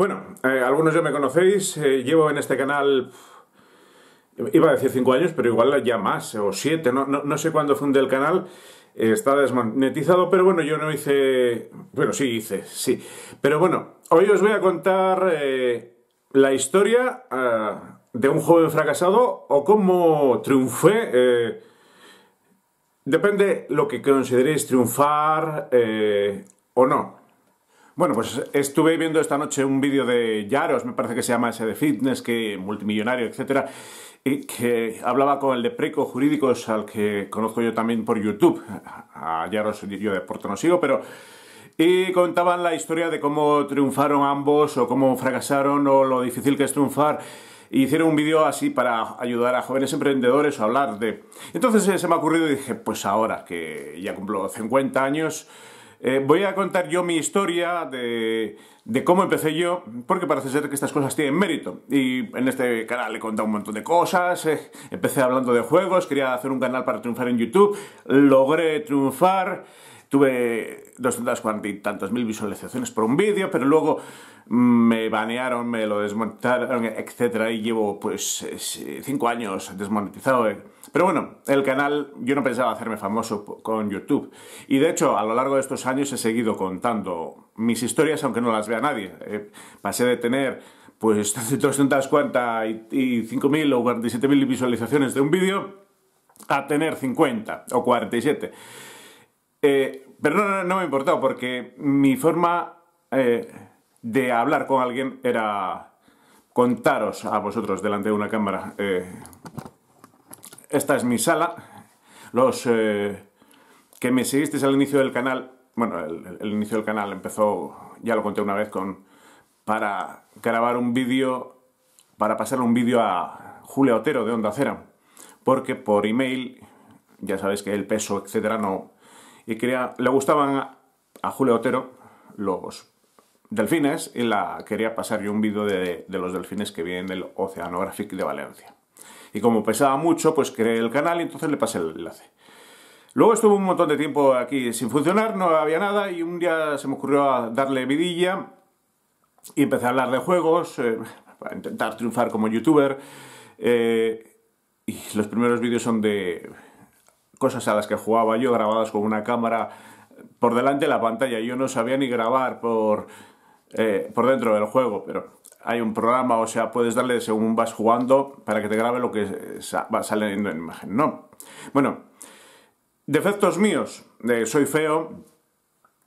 Bueno, eh, algunos ya me conocéis, eh, llevo en este canal, iba a decir 5 años, pero igual ya más, o 7, no, sé cuándo fundé el canal, está desmonetizado, pero bueno, yo no hice, bueno, sí hice, sí. Pero bueno, hoy os voy a contar eh, la historia de un joven fracasado o cómo triunfé. depende lo que consideréis triunfar o no. Bueno, pues estuve viendo esta noche un vídeo de Yaros, me parece que se llama ese de fitness, que multimillonario, etcétera, y que hablaba con el de Preco Jurídicos, al que conozco yo también por YouTube. A Yaros yo de Porto no sigo, pero... Y contaban la historia de cómo triunfaron ambos, o cómo fracasaron, o lo difícil que es triunfar e hicieron un vídeo así para ayudar a jóvenes emprendedores o hablar de... Entonces eh, se me ha ocurrido y dije, pues ahora que ya cumplo 50 años, eh, voy a contar yo mi historia de, de, cómo empecé yo, porque parece ser que estas cosas tienen mérito. Y en este canal he contado un montón de cosas, eh, empecé hablando de juegos, quería hacer un canal para triunfar en YouTube, logré triunfar, tuve 240 y tantas mil visualizaciones por un vídeo, pero luego mm, me banearon, me lo desmontaron, etcétera, y llevo pues 5 eh, años desmonetizado. Pero bueno, el canal yo no pensaba hacerme famoso con YouTube. Y de hecho, a lo largo de estos años he seguido contando mis historias aunque no las vea nadie. Eh, pasé de tener pues 340 y, y 5.000 o 47.000 visualizaciones de un vídeo a tener 50 o 47. Eh, pero no, me ha importado, porque mi forma eh, de hablar con alguien era contaros a vosotros delante de una cámara esta es mi sala. Los eh, que me seguisteis al inicio del canal, bueno, el, inicio del canal empezó, ya lo conté una vez, con para grabar un vídeo, para pasar un vídeo a Julio Otero de Onda Cera, porque por email, ya sabéis que el peso, etcétera, no... Y quería, le gustaban a, Julio Otero los delfines y la quería pasar yo un vídeo de, de los delfines que vienen del Oceanographic de Valencia y como pesaba mucho, pues creé el canal y entonces le pasé el enlace. Luego estuvo un montón de tiempo aquí sin funcionar, no había nada y un día se me ocurrió darle vidilla y empecé a hablar de juegos, para eh, intentar triunfar como youtuber. Eh, y los primeros vídeos son de cosas a las que jugaba yo, grabadas con una cámara por delante de la pantalla. Yo no sabía ni grabar por, eh, por dentro del juego, pero hay un programa, o sea, puedes darle según vas jugando para que te grabe lo que va saliendo en imagen, ¿no? Bueno, defectos míos, soy feo,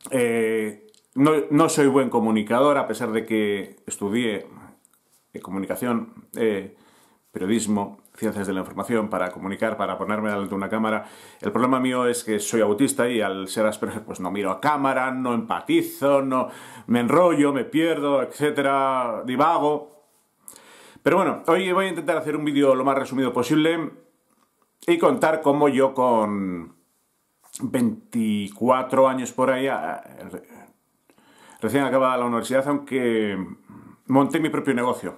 eh, no, no, soy buen comunicador, a pesar de que estudié comunicación, eh, periodismo, ciencias de la información, para comunicar, para ponerme delante de una cámara. El problema mío es que soy autista y al ser Asperger pues no miro a cámara, no empatizo, no me enrollo, me pierdo, etcétera, divago. Pero bueno, hoy voy a intentar hacer un vídeo lo más resumido posible y contar cómo yo con 24 años por ahí, recién acababa la universidad, aunque monté mi propio negocio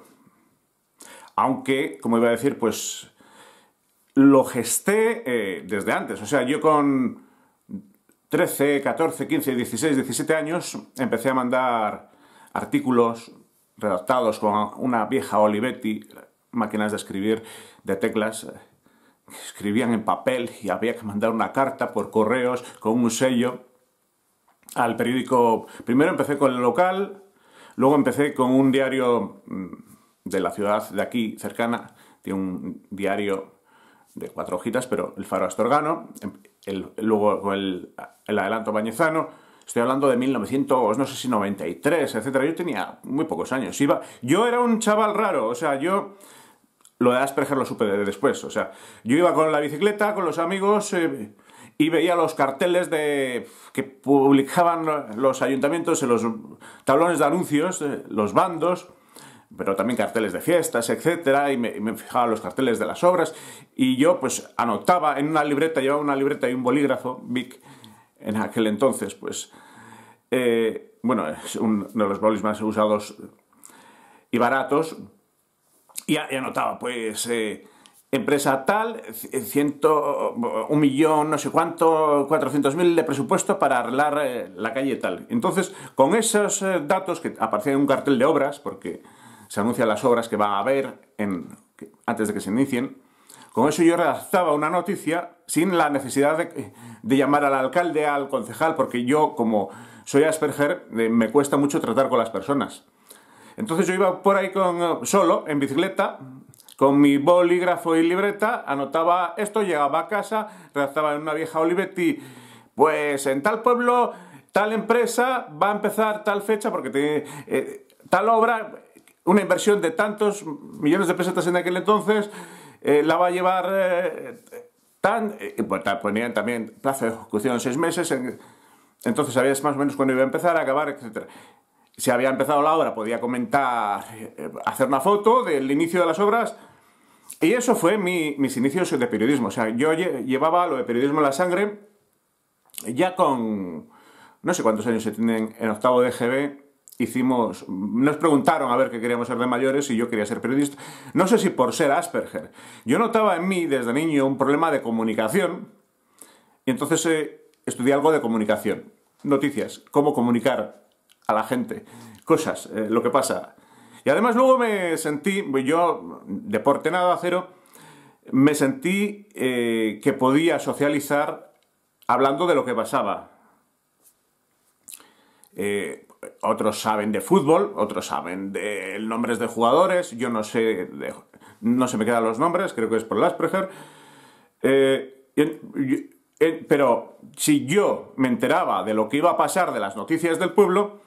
aunque, como iba a decir, pues lo gesté eh, desde antes. O sea, yo con 13, 14, 15, 16, 17 años empecé a mandar artículos redactados con una vieja Olivetti, máquinas de escribir de teclas, eh, que escribían en papel y había que mandar una carta por correos con un sello al periódico. Primero empecé con el local, luego empecé con un diario mm, de la ciudad de aquí cercana, tiene un diario de cuatro hojitas, pero el Faro Astorgano, em, el, luego el, el Adelanto Bañezano, estoy hablando de 1900, no sé si 93, etcétera. Yo tenía muy pocos años. Iba, yo era un chaval raro, o sea, yo lo de Asperger lo supe después, o sea, yo iba con la bicicleta, con los amigos eh, y veía los carteles de que publicaban los ayuntamientos en los tablones de anuncios, eh, los bandos pero también carteles de fiestas, etcétera, y me, fijaba los carteles de las obras, y yo pues anotaba en una libreta, llevaba una libreta y un bolígrafo, Vic, en aquel entonces, pues, eh, bueno, es uno de los bolis más usados y baratos, y, anotaba, pues, eh, empresa tal, ciento, un millón, no sé cuánto, mil de presupuesto para arreglar eh, la calle tal. Entonces, con esos datos que aparecían en un cartel de obras, porque se anuncian las obras que va a haber antes de que se inicien. Con eso yo redactaba una noticia sin la necesidad de, llamar al alcalde, al concejal, porque yo, como soy Asperger, eh, me cuesta mucho tratar con las personas. Entonces yo iba por ahí con, eh, solo, en bicicleta, con mi bolígrafo y libreta, anotaba esto, llegaba a casa, redactaba en una vieja Olivetti, pues en tal pueblo, tal empresa, va a empezar tal fecha, porque eh, tal obra, una inversión de tantos millones de pesetas en aquel entonces, eh, la va a llevar eh, tan... Eh, pues, ponían también plazo de ejecución seis meses, entonces sabías más o menos cuándo iba a empezar, a acabar, etc. Si había empezado la obra, podía comentar, hacer una foto del inicio de las obras. Y eso fue mis inicios de periodismo. O sea, yo llevaba lo de periodismo en la sangre ya con... No sé cuántos años se tienen en octavo de GB hicimos, nos preguntaron a ver qué queríamos ser de mayores y yo quería ser periodista. No sé si por ser Asperger. Yo notaba en mí desde niño un problema de comunicación y entonces eh, estudié algo de comunicación. Noticias, cómo comunicar a la gente, cosas, eh, lo que pasa. Y además luego me sentí, yo deporte nada, cero, me sentí eh, que podía socializar hablando de lo que pasaba. Eh, otros saben de fútbol, otros saben de nombres de jugadores, yo no sé, no se me quedan los nombres, creo que es por el Asperger. Eh, pero si yo me enteraba de lo que iba a pasar de las noticias del pueblo,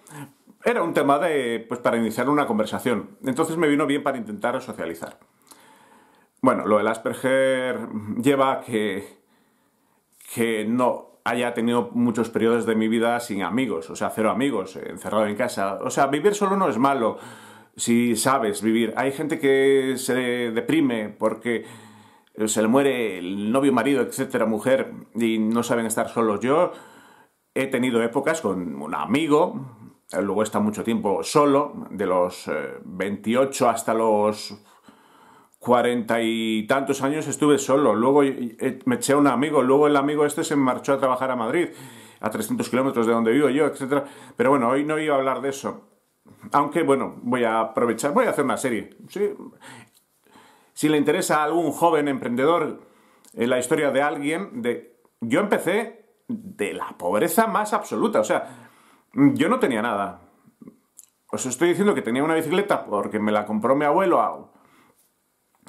era un tema de, pues, para iniciar una conversación. Entonces me vino bien para intentar socializar. Bueno, lo del Asperger lleva que, que no, haya tenido muchos periodos de mi vida sin amigos, o sea, cero amigos, eh, encerrado en casa. O sea, vivir solo no es malo si sabes vivir. Hay gente que se deprime porque se le muere el novio, marido, etcétera, mujer, y no saben estar solos. Yo he tenido épocas con un amigo, luego está mucho tiempo solo, de los 28 eh, hasta los cuarenta y tantos años estuve solo, luego eh, me eché a un amigo, luego el amigo este se marchó a trabajar a Madrid, a 300 kilómetros de donde vivo yo, etc. Pero bueno, hoy no iba a hablar de eso. Aunque bueno, voy a aprovechar, voy a hacer una serie. Si le interesa a algún joven emprendedor eh, la historia de alguien, de... yo empecé de la pobreza más absoluta, o sea, yo no tenía nada. Os estoy diciendo que tenía una bicicleta porque me la compró mi abuelo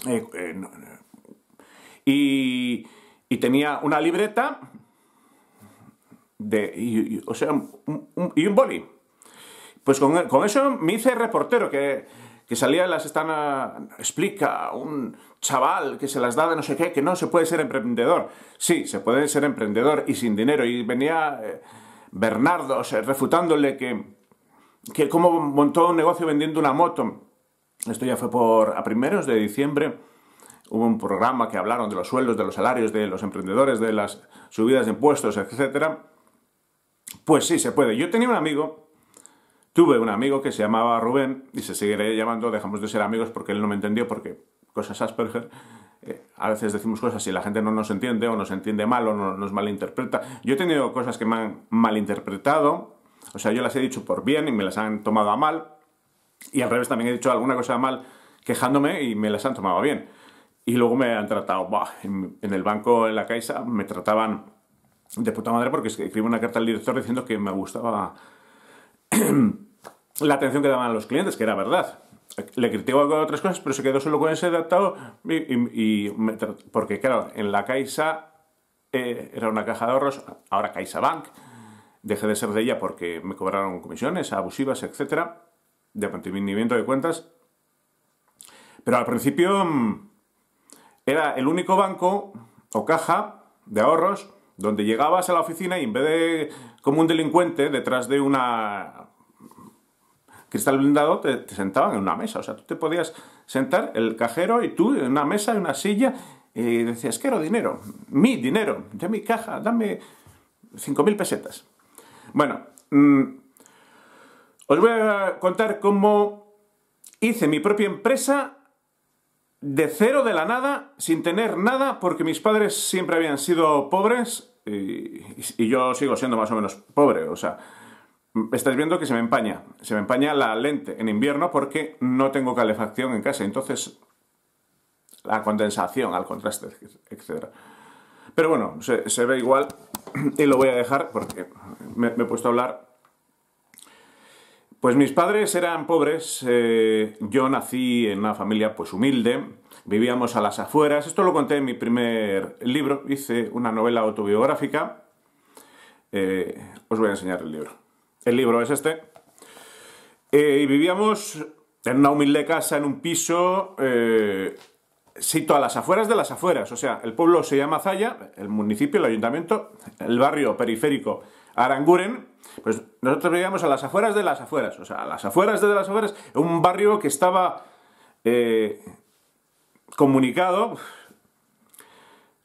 eh, eh, y, tenía una libreta de, y, o sea, un, y un boli. Pues con, eso me hice reportero, que, salía en las están explica, un chaval que se las da de no sé qué, que no se puede ser emprendedor. Sí, se puede ser emprendedor y sin dinero. Y venía eh, Bernardo refutándole que, que cómo montó un negocio vendiendo una moto. Esto ya fue por a primeros de diciembre. Hubo un programa que hablaron de los sueldos, de los salarios, de los emprendedores, de las subidas de impuestos, etc. Pues sí, se puede. Yo tenía un amigo, tuve un amigo que se llamaba Rubén, y se seguiré llamando, dejamos de ser amigos porque él no me entendió, porque cosas Asperger, eh, a veces decimos cosas y la gente no nos entiende, o nos entiende mal, o nos malinterpreta. Yo he tenido cosas que me han malinterpretado, o sea, yo las he dicho por bien y me las han tomado a mal, y al revés, también he dicho alguna cosa mal quejándome y me las han tomado bien. Y luego me han tratado, en, el banco, en la Caixa, me trataban de puta madre porque escribí una carta al director diciendo que me gustaba la atención que daban a los clientes, que era verdad. Le critico otras cosas, pero se quedó solo con ese adaptado y, porque claro, en la Caixa eh, era una caja de ahorros, ahora Caixa Bank, dejé de ser de ella porque me cobraron comisiones abusivas, etcétera de mantenimiento de cuentas. Pero al principio mm, era el único banco o caja de ahorros donde llegabas a la oficina y en vez de como un delincuente detrás de una cristal blindado te, sentaban en una mesa. O sea, tú te podías sentar el cajero y tú en una mesa, en una silla, y decías, quiero dinero, mi dinero, de mi caja, dame 5.000 pesetas. Bueno, mm, os voy a contar cómo hice mi propia empresa de cero, de la nada, sin tener nada, porque mis padres siempre habían sido pobres y, yo sigo siendo más o menos pobre. O sea, estáis viendo que se me empaña, se me empaña la lente en invierno porque no tengo calefacción en casa, entonces la condensación al contraste, etc. Pero bueno, se, ve igual y lo voy a dejar porque me he puesto a hablar pues mis padres eran pobres, eh, yo nací en una familia pues humilde, vivíamos a las afueras, esto lo conté en mi primer libro, hice una novela autobiográfica, eh, os voy a enseñar el libro. El libro es este. Eh, y vivíamos en una humilde casa, en un piso, sito a las afueras de las afueras, o sea, el pueblo se llama Zaya, el municipio, el ayuntamiento, el barrio periférico Aranguren, pues nosotros vivíamos a las afueras de las afueras, o sea, a las afueras de las afueras, un barrio que estaba eh, comunicado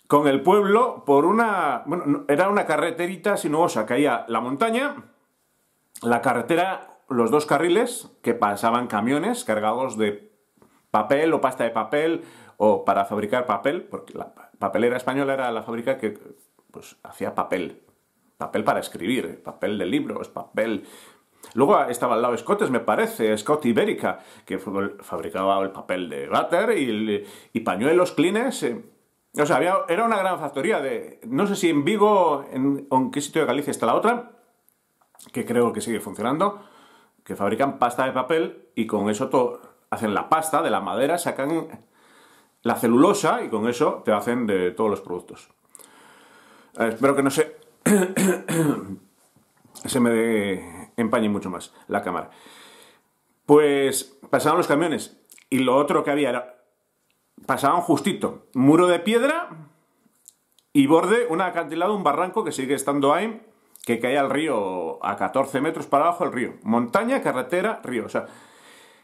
con el pueblo por una... Bueno, era una carreterita sinuosa, caía la montaña, la carretera, los dos carriles que pasaban camiones cargados de papel o pasta de papel o para fabricar papel, porque la papelera española era la fábrica que pues, hacía papel, papel para escribir, papel de libros, papel... Luego estaba al lado Scott, me parece, Scott Ibérica, que fabricaba el papel de váter y, pañuelos, clines... Eh. O sea, había, era una gran factoría de... No sé si en Vigo en, o en qué sitio de Galicia está la otra, que creo que sigue funcionando, que fabrican pasta de papel y con eso todo hacen la pasta de la madera, sacan la celulosa y con eso te hacen de todos los productos. espero que no se se me empañe mucho más la cámara. Pues pasaban los camiones y lo otro que había era, pasaban justito, muro de piedra y borde, un acantilado, un barranco que sigue estando ahí, que caía al río a 14 metros para abajo el río. Montaña, carretera, río. O sea,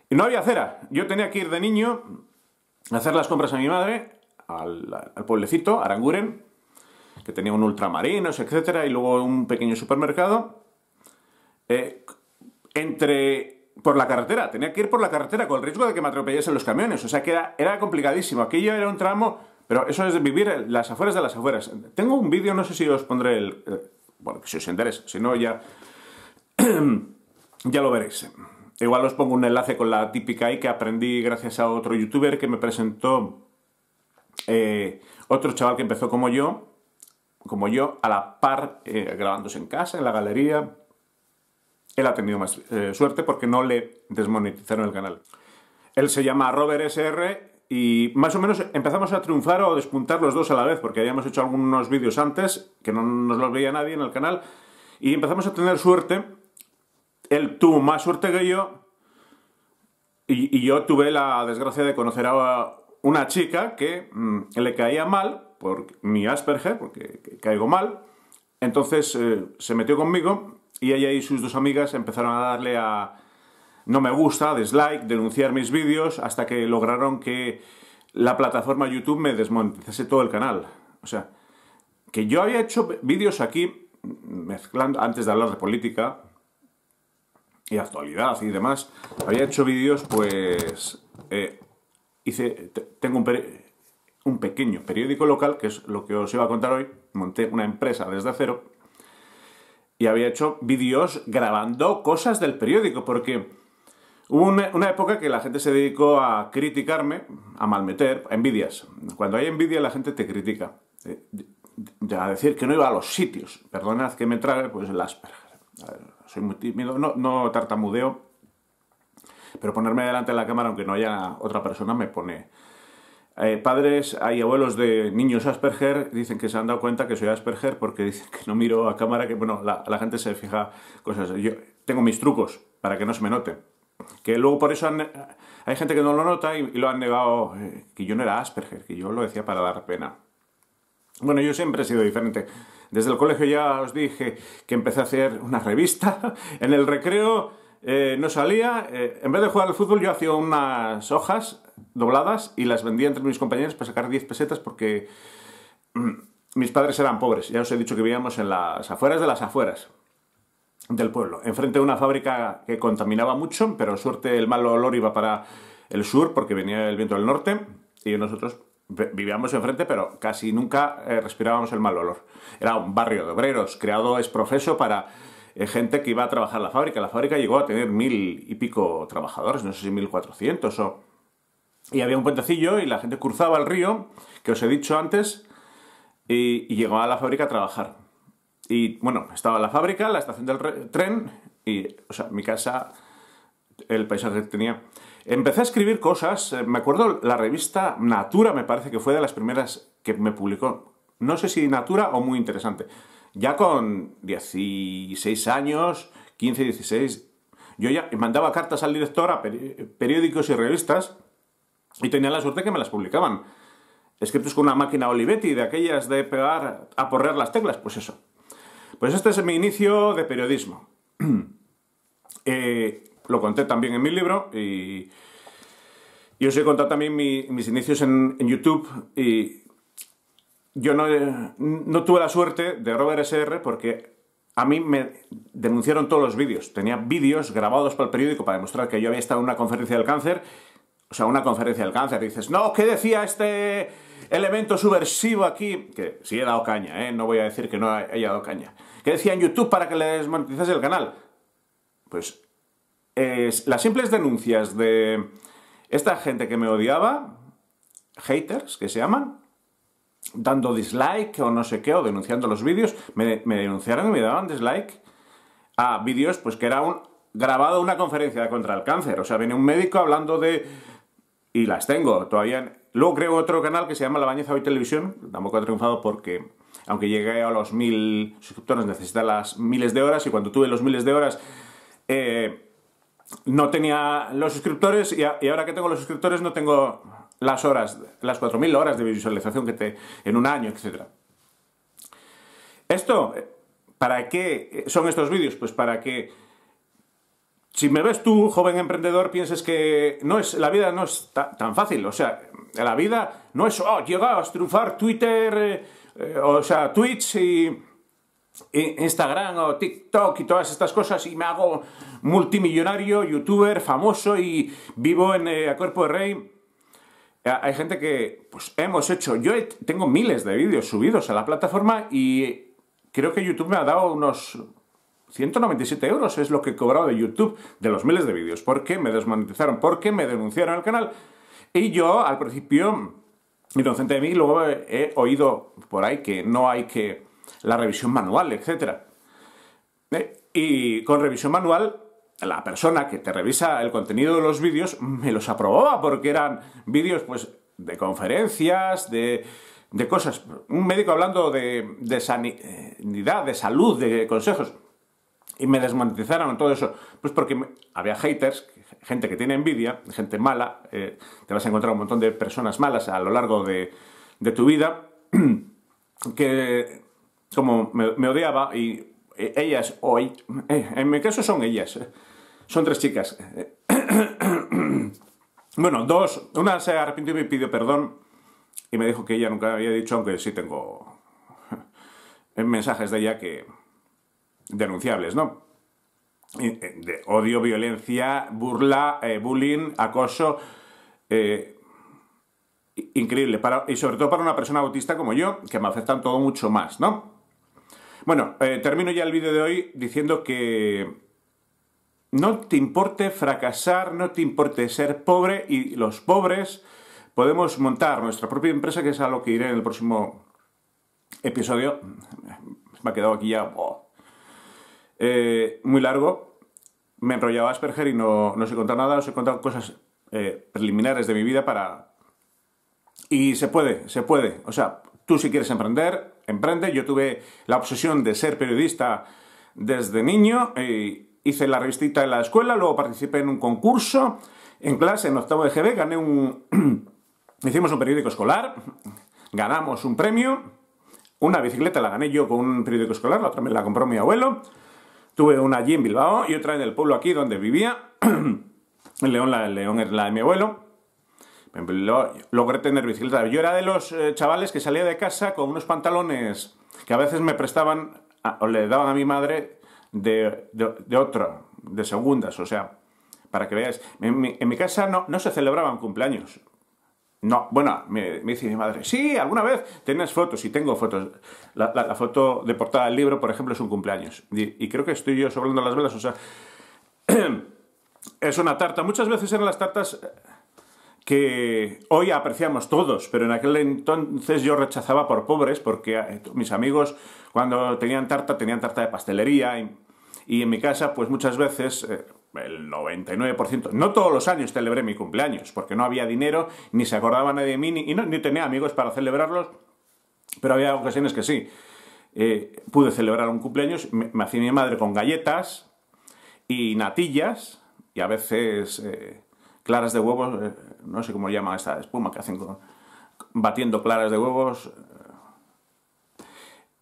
no había acera. Yo tenía que ir de niño a hacer las compras a mi madre, al, al pueblecito, Aranguren, que tenía un ultramarinos, etcétera, y luego un pequeño supermercado. Eh, entre por la carretera, tenía que ir por la carretera con el riesgo de que me atropellasen los camiones, o sea que era, era complicadísimo. Aquello era un tramo, pero eso es vivir las afueras de las afueras. Tengo un vídeo, no sé si os pondré el. bueno, si os interesa, si no, ya. ya lo veréis. Igual os pongo un enlace con la típica ahí que aprendí gracias a otro youtuber que me presentó eh, otro chaval que empezó como yo, como yo, a la par, eh, grabándose en casa, en la galería. Él ha tenido más eh, suerte porque no le desmonetizaron el canal. Él se llama Robert SR y más o menos empezamos a triunfar o despuntar los dos a la vez porque habíamos hecho algunos vídeos antes que no nos los veía nadie en el canal y empezamos a tener suerte. Él tuvo más suerte que yo y, yo tuve la desgracia de conocer a una chica que mm, le caía mal por mi Asperger, porque caigo mal. Entonces eh, se metió conmigo y ella y sus dos amigas empezaron a darle a no me gusta, dislike, denunciar mis vídeos, hasta que lograron que la plataforma YouTube me desmontase todo el canal. O sea, que yo había hecho vídeos aquí, mezclando, antes de hablar de política y actualidad y demás, había hecho vídeos, pues, eh, hice, tengo un, un pequeño periódico local, que es lo que os iba a contar hoy. Monté una empresa desde cero y había hecho vídeos grabando cosas del periódico, porque hubo una, época que la gente se dedicó a criticarme, a malmeter, a envidias. Cuando hay envidia la gente te critica. Eh, a decir que no iba a los sitios. Perdonad que me trague, pues las... soy muy tímido, no, no tartamudeo, pero ponerme delante de la cámara aunque no haya otra persona me pone eh, padres hay abuelos de niños Asperger dicen que se han dado cuenta que soy Asperger porque dicen que no miro a cámara, que bueno, la, gente se fija cosas. Yo tengo mis trucos para que no se me note. Que luego por eso hay gente que no lo nota y, lo han negado, eh, que yo no era Asperger, que yo lo decía para dar pena. Bueno, yo siempre he sido diferente. Desde el colegio ya os dije que empecé a hacer una revista en el recreo eh, no salía, eh, en vez de jugar al fútbol yo hacía unas hojas dobladas y las vendía entre mis compañeros para sacar 10 pesetas porque mm, mis padres eran pobres. Ya os he dicho que vivíamos en las afueras de las afueras del pueblo, enfrente de una fábrica que contaminaba mucho, pero suerte el mal olor iba para el sur porque venía el viento del norte y nosotros vivíamos enfrente, pero casi nunca eh, respirábamos el mal olor. Era un barrio de obreros creado es profeso para eh, gente que iba a trabajar en la fábrica. La fábrica llegó a tener mil y pico trabajadores, no sé si mil cuatrocientos o... Y había un puentecillo y la gente cruzaba el río, que os he dicho antes, y, y llegaba a la fábrica a trabajar. Y bueno, estaba la fábrica, la estación del tren, y, o sea, mi casa, el paisaje que tenía. Empecé a escribir cosas, eh, me acuerdo la revista Natura, me parece que fue de las primeras que me publicó. No sé si Natura o muy interesante ya con 16 años, 15, 16, yo ya mandaba cartas al director a periódicos y revistas y tenía la suerte que me las publicaban. Escritos con una máquina Olivetti, de aquellas de pegar, a porrer las teclas, pues eso. Pues este es mi inicio de periodismo. Eh, lo conté también en mi libro y, os he contado también mis inicios en, en YouTube y yo no, tuve la suerte de Robert SR porque a mí me denunciaron todos los vídeos. Tenía vídeos grabados para el periódico para demostrar que yo había estado en una conferencia del cáncer. O sea, una conferencia del cáncer. dices, no, ¿qué decía este elemento subversivo aquí? Que sí he dado caña, ¿eh? No voy a decir que no haya dado caña. ¿Qué decía en YouTube para que le desmonetizase el canal? Pues las simples denuncias de esta gente que me odiaba, haters que se llaman, dando dislike o no sé qué, o denunciando los vídeos. Me, denunciaron y me daban dislike a vídeos pues que era un grabado una conferencia contra el cáncer. O sea, viene un médico hablando de... Y las tengo todavía. Luego creo otro canal que se llama La Bañeza Hoy Televisión. Tampoco he triunfado porque, aunque llegué a los mil suscriptores, necesita las miles de horas. Y cuando tuve los miles de horas, eh, no tenía los suscriptores. y ahora que tengo los suscriptores, no tengo las horas, las 4.000 horas de visualización que te en un año, etc. Esto, ¿para qué son estos vídeos? Pues para que si me ves tú, joven emprendedor, pienses que no es, la vida no es tan fácil. O sea, la vida no es, oh, a triunfar Twitter, eh, o sea, Twitch y, Instagram o TikTok y todas estas cosas y me hago multimillonario, youtuber, famoso y vivo en eh, a cuerpo de rey hay gente que, pues hemos hecho, yo tengo miles de vídeos subidos a la plataforma y creo que YouTube me ha dado unos 197 euros, es lo que he cobrado de YouTube de los miles de vídeos. porque me desmonetizaron? porque me denunciaron el canal? Y yo al principio, docente de mí, luego he oído por ahí que no hay que la revisión manual, etc. Eh, y con revisión manual la persona que te revisa el contenido de los vídeos me los aprobaba porque eran vídeos pues de conferencias, de, de cosas. Un médico hablando de, sanidad, de salud, de consejos. Y me desmonetizaron todo eso. Pues porque había haters, gente que tiene envidia, gente mala. Eh, te vas a encontrar un montón de personas malas a lo largo de, de tu vida. Que como me, me odiaba y eh, ellas hoy, eh, en mi caso son ellas, son tres chicas. bueno, dos. Una se arrepintió y me pidió perdón y me dijo que ella nunca había dicho, aunque sí tengo mensajes de ella que denunciables, ¿no? Eh, de odio, violencia, burla, eh, bullying, acoso. Eh, increíble. Para, y sobre todo para una persona autista como yo, que me afectan todo mucho más, ¿no? Bueno, termino ya el vídeo de hoy diciendo que no te importe fracasar, no te importe ser pobre y los pobres podemos montar nuestra propia empresa, que es a lo que iré en el próximo episodio. Me ha quedado aquí ya eh, muy largo. Me enrollaba a Asperger y no, no, os he contado nada, os he contado cosas eh, preliminares de mi vida para... Y se puede, se puede. O sea, tú si quieres emprender, emprende. Yo tuve la obsesión de ser periodista desde niño y hice la revistita de la escuela, luego participé en un concurso en clase en octavo de GB, gané un... hicimos un periódico escolar, ganamos un premio, una bicicleta la gané yo con un periódico escolar, la otra me la compró mi abuelo, tuve una allí en Bilbao y otra en el pueblo aquí donde vivía, el León, la, León es la de mi abuelo, logré tener bicicleta. Yo era de los eh, chavales que salía de casa con unos pantalones que a veces me prestaban o le daban a mi madre de, de, de otra, de segundas, o sea, para que veáis. En mi, casa no, no, se celebraban cumpleaños. No, bueno, me, dice mi madre, sí, alguna vez tienes fotos, y tengo fotos. La, foto de portada del libro, por ejemplo, es un cumpleaños. Y, creo que estoy yo sobrando las velas, o sea... es una tarta. Muchas veces eran las tartas que hoy apreciamos todos, pero en aquel entonces yo rechazaba por pobres, porque eh, mis amigos cuando tenían tarta tenían tarta de pastelería y, en mi casa pues muchas veces eh, el 99%, no todos los años celebré mi cumpleaños, porque no había dinero, ni se acordaba nadie de mí, ni, y ni tenía amigos para celebrarlos, pero había ocasiones que sí. Eh, pude celebrar un cumpleaños, me, hacía mi madre con galletas y natillas, y a veces claras de huevos, eh, no sé cómo llama esta espuma que hacen con, batiendo claras de huevos, eh,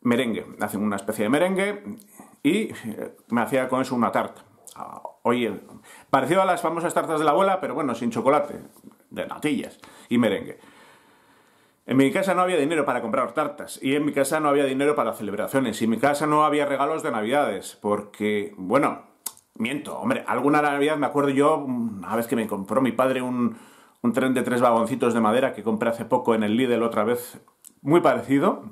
merengue, hacen una especie de merengue y eh, me hacía con eso una tarta. Ah, oye, parecido a las famosas tartas de la abuela, pero bueno, sin chocolate, de natillas y merengue. En mi casa no había dinero para comprar tartas y en mi casa no había dinero para celebraciones y en mi casa no había regalos de navidades porque, bueno, Miento, hombre, alguna Navidad me acuerdo yo, una vez que me compró mi padre un, tren de tres vagoncitos de madera que compré hace poco en el Lidl otra vez, muy parecido,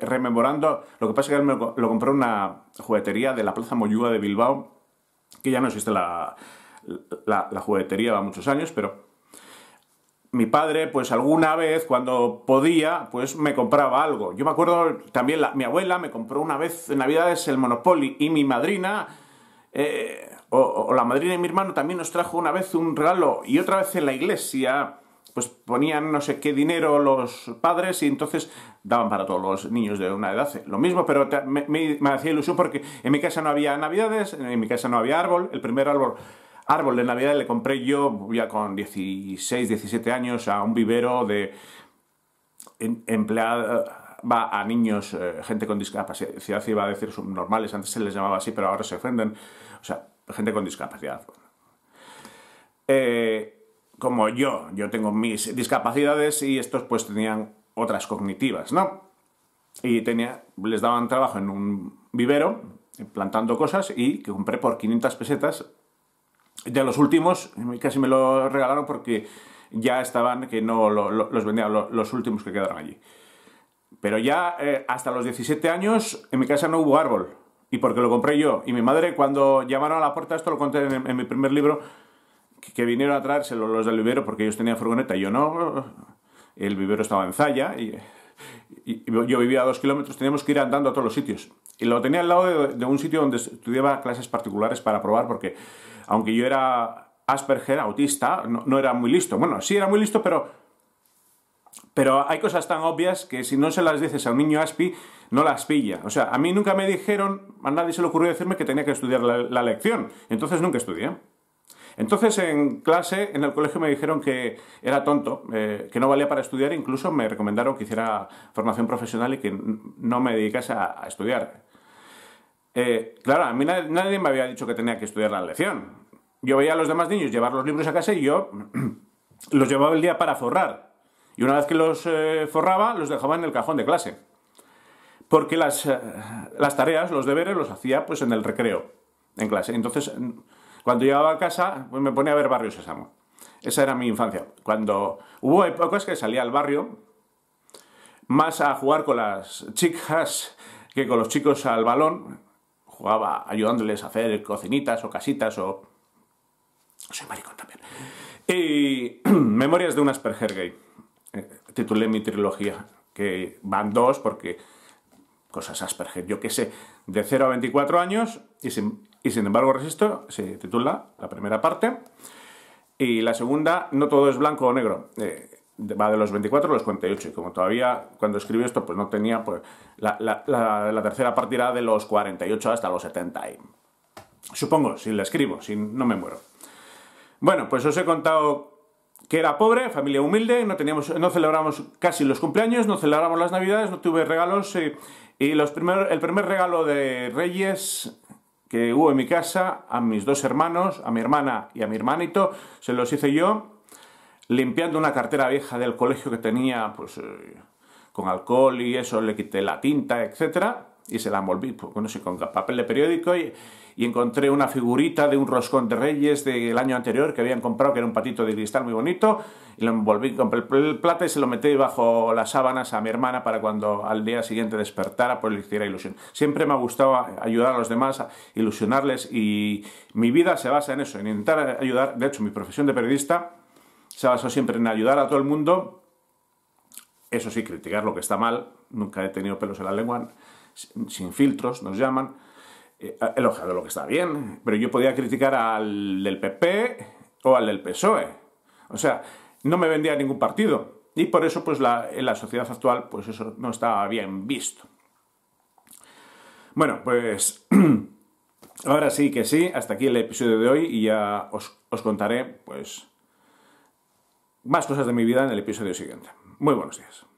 rememorando, lo que pasa es que él me lo, compró una juguetería de la Plaza Moyúa de Bilbao, que ya no existe la, juguetería, va muchos años, pero mi padre, pues alguna vez, cuando podía, pues me compraba algo. Yo me acuerdo también, mi abuela me compró una vez en Navidades el Monopoly y mi madrina eh, o, la madrina y mi hermano también nos trajo una vez un regalo y otra vez en la iglesia pues ponían no sé qué dinero los padres y entonces daban para todos los niños de una edad eh, lo mismo, pero me, me, hacía ilusión porque en mi casa no había navidades, en mi casa no había árbol, el primer árbol árbol de Navidad le compré yo ya con 16, 17 años a un vivero de em, va a niños, eh, gente con discapacidad, iba a decir normales, antes se les llamaba así, pero ahora se ofenden. O sea, gente con discapacidad. Eh, como yo, yo tengo mis discapacidades y estos pues tenían otras cognitivas, ¿no? Y les daban trabajo en un vivero, plantando cosas, y que compré por 500 pesetas. De los últimos, casi me lo regalaron porque ya estaban, que no los vendían los últimos que quedaron allí. Pero ya eh, hasta los 17 años en mi casa no hubo árbol y porque lo compré yo. Y mi madre, cuando llamaron a la puerta, esto lo conté en, mi primer libro, que, vinieron a traérselo los del vivero porque ellos tenían furgoneta y yo no. El vivero estaba en Zaya y, yo vivía a dos kilómetros, teníamos que ir andando a todos los sitios. Y lo tenía al lado de, un sitio donde estudiaba clases particulares para probar porque, aunque yo era Asperger, autista, no, era muy listo. Bueno, sí era muy listo, pero pero hay cosas tan obvias que si no se las dices al niño Aspi, no las pilla. O sea, a mí nunca me dijeron, a nadie se le ocurrió decirme que tenía que estudiar la, lección. Entonces nunca estudié. Entonces en clase, en el colegio me dijeron que era tonto, eh, que no valía para estudiar, incluso me recomendaron que hiciera formación profesional y que no me dedicase a, estudiar. Eh, claro, a mí nadie, me había dicho que tenía que estudiar la lección. Yo veía a los demás niños llevar los libros a casa y yo los llevaba el día para forrar. Y una vez que los eh, forraba, los dejaba en el cajón de clase porque las, eh, las tareas, los deberes, los hacía pues en el recreo, en clase. Entonces, cuando llegaba a casa, pues, me ponía a ver barrios Sésamo. Esa era mi infancia. Cuando hubo épocas que salía al barrio, más a jugar con las chicas que con los chicos al balón, jugaba ayudándoles a hacer cocinitas o casitas o... Soy maricón también. Y Memorias de un Asperger Gay. Eh, titulé mi trilogía, que van dos porque cosas Asperger, yo qué sé, de 0 a 24 años, y sin, embargo resisto, se titula la primera parte. Y la segunda, no todo es blanco o negro. Eh, va de los 24 a los 48, y como todavía cuando escribí esto, pues no tenía, pues la, tercera parte irá de los 48 hasta los 70. Y, supongo, si la escribo, si no me muero. Bueno, pues os he contado que era pobre, familia humilde, no, teníamos, no celebramos casi los cumpleaños, no celebramos las navidades, no tuve regalos, y los el primer regalo de Reyes que hubo en mi casa, a mis dos hermanos, a mi hermana y a mi hermanito, se los hice yo, limpiando una cartera vieja del colegio que tenía, pues, eh, con alcohol y eso, le quité la tinta, etcétera y se la envolví pues, no con papel de periódico y, encontré una figurita de un roscón de reyes del año anterior que habían comprado, que era un patito de cristal muy bonito, y lo envolví con el plata y se lo metí bajo las sábanas a mi hermana para cuando al día siguiente despertara, pues le hiciera ilusión. Siempre me ha gustado ayudar a los demás, a ilusionarles y mi vida se basa en eso, en intentar ayudar. De hecho, mi profesión de periodista se basó siempre en ayudar a todo el mundo. Eso sí, criticar lo que está mal, nunca he tenido pelos en la lengua, sin filtros, nos llaman, eh, de lo que está bien, pero yo podía criticar al del PP o al del PSOE. O sea, no me vendía ningún partido. Y por eso, pues, la, en la sociedad actual, pues eso no estaba bien visto. Bueno, pues ahora sí que sí, hasta aquí el episodio de hoy y ya os, os contaré, pues, más cosas de mi vida en el episodio siguiente. Muy buenos días.